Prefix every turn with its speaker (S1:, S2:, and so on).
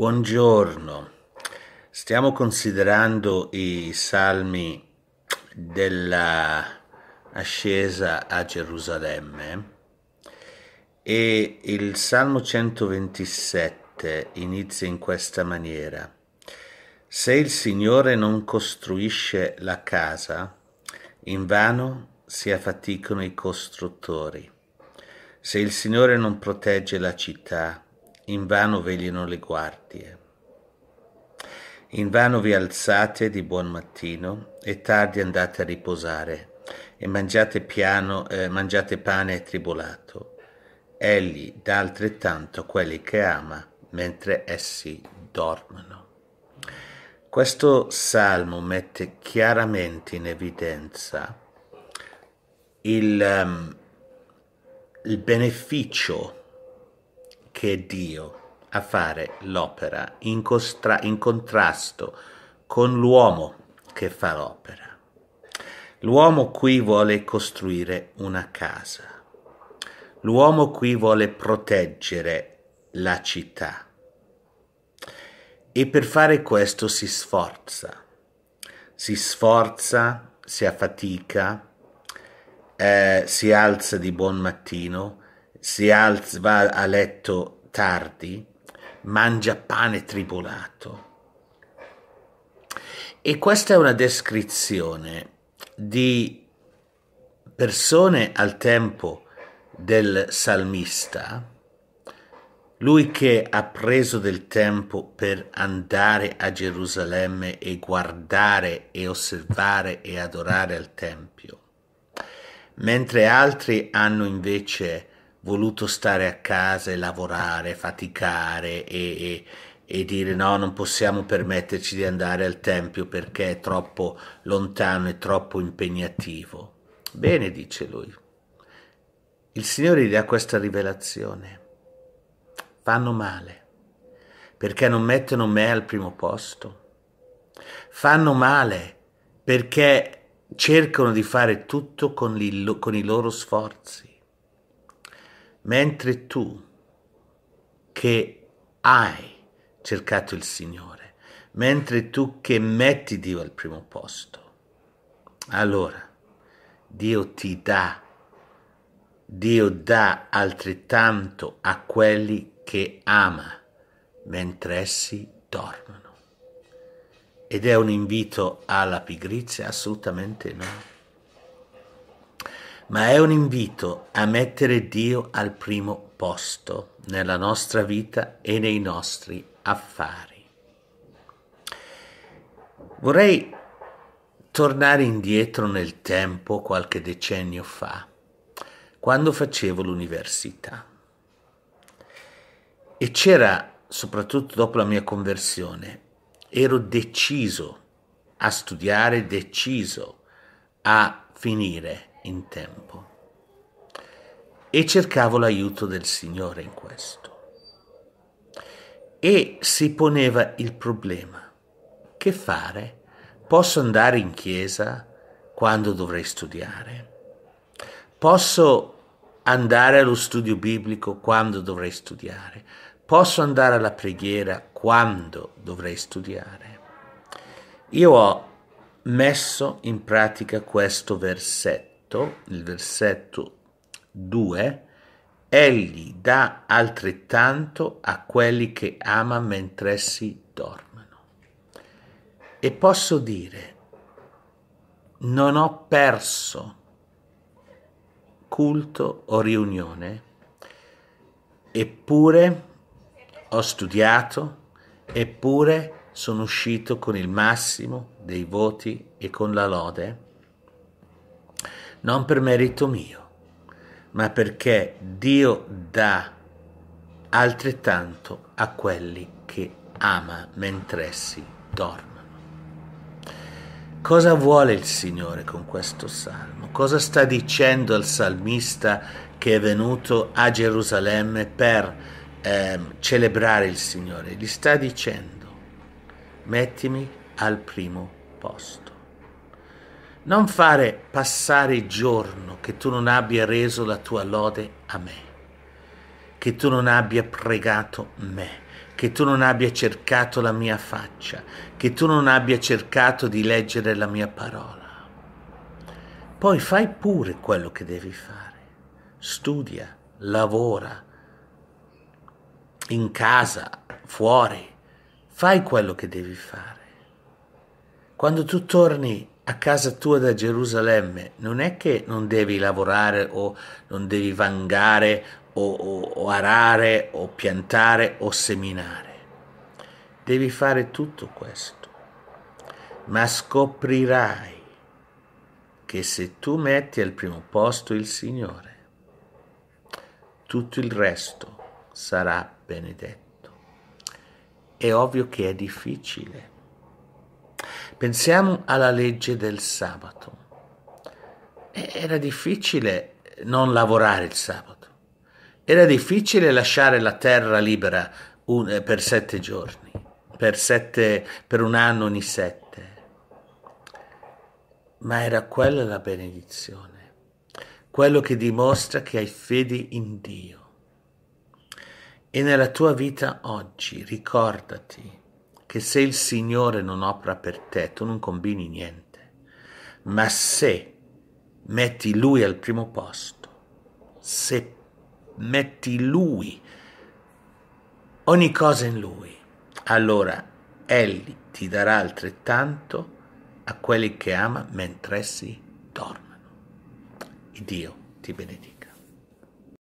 S1: Buongiorno, stiamo considerando i salmi della ascesa a Gerusalemme e il Salmo 127 inizia in questa maniera. Se il Signore non costruisce la casa, invano si affaticano i costruttori. Se il Signore non protegge la città, invano vegliano le guardie. Invano vi alzate di buon mattino e tardi andate a riposare e mangiate piano, eh, mangiate pane tribolato. Egli dà altrettanto a quelli che ama mentre essi dormono. Questo salmo mette chiaramente in evidenza il, um, il beneficio che è Dio a fare l'opera in, costra- in contrasto con l'uomo che fa l'opera. L'uomo qui vuole costruire una casa. L'uomo qui vuole proteggere la città. E per fare questo si sforza. Si sforza, si affatica, eh, si alza di buon mattino, si alza, va a letto tardi, mangia pane tribolato. E questa è una descrizione di persone al tempo del salmista, lui che ha preso del tempo per andare a Gerusalemme e guardare e osservare e adorare al Tempio, mentre altri hanno invece voluto stare a casa e lavorare, faticare e, e, e, dire no, non possiamo permetterci di andare al tempio perché è troppo lontano e troppo impegnativo. Bene, dice lui. Il Signore gli dà questa rivelazione. Fanno male perché non mettono me al primo posto. Fanno male perché cercano di fare tutto con, li, con i loro sforzi mentre tu che hai cercato il Signore, mentre tu che metti Dio al primo posto, allora Dio ti dà, Dio dà altrettanto a quelli che ama mentre essi dormono. Ed è un invito alla pigrizia? Assolutamente no ma è un invito a mettere Dio al primo posto nella nostra vita e nei nostri affari. Vorrei tornare indietro nel tempo qualche decennio fa, quando facevo l'università. E c'era, soprattutto dopo la mia conversione, ero deciso a studiare, deciso a finire in tempo. E cercavo l'aiuto del Signore in questo. E si poneva il problema, che fare? Posso andare in chiesa quando dovrei studiare? Posso andare allo studio biblico quando dovrei studiare? Posso andare alla preghiera quando dovrei studiare? Io ho messo in pratica questo versetto detto, il versetto 2, egli dà altrettanto a quelli che ama mentre essi dormono. E posso dire, non ho perso culto o riunione, eppure ho studiato, eppure sono uscito con il massimo dei voti e con la lode non per merito mio, ma perché Dio dà altrettanto a quelli che ama mentre essi dormono. Cosa vuole il Signore con questo salmo? Cosa sta dicendo al salmista che è venuto a Gerusalemme per eh, celebrare il Signore? Gli sta dicendo, mettimi al primo posto. Non fare passare giorno che tu non abbia reso la tua lode a me, che tu non abbia pregato me, che tu non abbia cercato la mia faccia, che tu non abbia cercato di leggere la mia parola. Poi fai pure quello che devi fare. Studia, lavora, in casa, fuori, fai quello che devi fare. Quando tu torni a casa tua da Gerusalemme, non è che non devi lavorare o non devi vangare o, o, o arare o piantare o seminare. Devi fare tutto questo, ma scoprirai che se tu metti al primo posto il Signore, tutto il resto sarà benedetto. È ovvio che è difficile, Pensiamo alla legge del sabato. Era difficile non lavorare il sabato. Era difficile lasciare la terra libera un, eh, per sette giorni, per, sette, per un anno ogni sette. Ma era quella la benedizione, quello che dimostra che hai fede in Dio. E nella tua vita oggi ricordati che se il Signore non opera per te, tu non combini niente. Ma se metti Lui al primo posto, se metti Lui, ogni cosa in Lui, allora Egli ti darà altrettanto a quelli che ama mentre essi dormono. Dio ti benedica.